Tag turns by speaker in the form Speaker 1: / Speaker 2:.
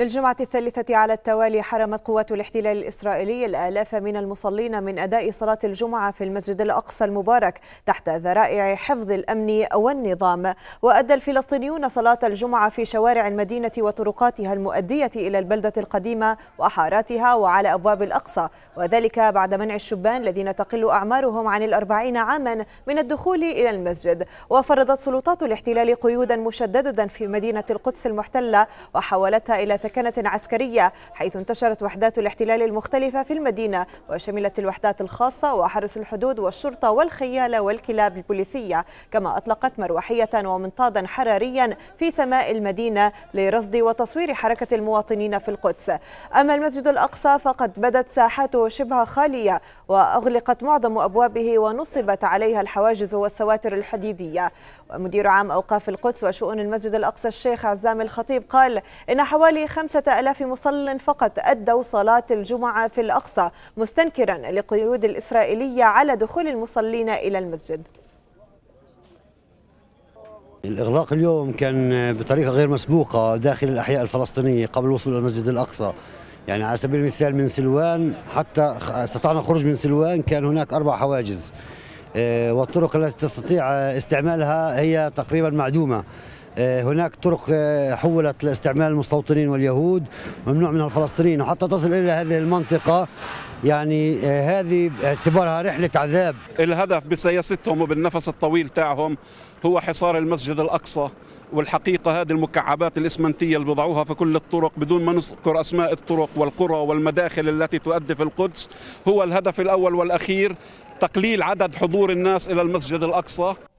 Speaker 1: للجمعة الثالثة على التوالي حرمت قوات الاحتلال الإسرائيلي الآلاف من المصلين من أداء صلاة الجمعة في المسجد الأقصى المبارك تحت ذرائع حفظ الأمن والنظام وأدى الفلسطينيون صلاة الجمعة في شوارع المدينة وطرقاتها المؤدية إلى البلدة القديمة وحاراتها وعلى أبواب الأقصى وذلك بعد منع الشبان الذين تقل أعمارهم عن الأربعين عاما من الدخول إلى المسجد وفرضت سلطات الاحتلال قيودا مشددة في مدينة القدس المحتلة وحولتها إلى سكنة عسكرية حيث انتشرت وحدات الاحتلال المختلفة في المدينة وشملت الوحدات الخاصة وحرس الحدود والشرطة والخيالة والكلاب البوليسية كما أطلقت مروحية ومنطادا حراريا في سماء المدينة لرصد وتصوير حركة المواطنين في القدس أما المسجد الأقصى فقد بدت ساحته شبه خالية وأغلقت معظم أبوابه ونصبت عليها الحواجز والسواتر الحديدية ومدير عام أوقاف القدس وشؤون المسجد الأقصى الشيخ عزام الخطيب قال إن حوالي خمسة ألاف مصل فقط أدوا صلاة الجمعة في الأقصى مستنكرا لقيود الإسرائيلية على دخول المصلين إلى المسجد
Speaker 2: الإغلاق اليوم كان بطريقة غير مسبوقة داخل الأحياء الفلسطينية قبل الوصول إلى المسجد الأقصى يعني على سبيل المثال من سلوان حتى استطعنا الخروج من سلوان كان هناك أربع حواجز آه، والطرق التي تستطيع استعمالها هي تقريبا معدومة آه، هناك طرق آه، حولت لاستعمال المستوطنين واليهود ممنوع منها الفلسطينيين وحتى تصل إلى هذه المنطقة يعني آه، هذه باعتبارها رحلة عذاب
Speaker 3: الهدف بسياستهم وبالنفس الطويل تاعهم هو حصار المسجد الأقصى والحقيقة هذه المكعبات الإسمنتية اللي بيضعوها في كل الطرق بدون ما نذكر أسماء الطرق والقرى والمداخل التي تؤدي في القدس هو الهدف الأول والأخير تقليل عدد حضور الناس إلى المسجد الأقصى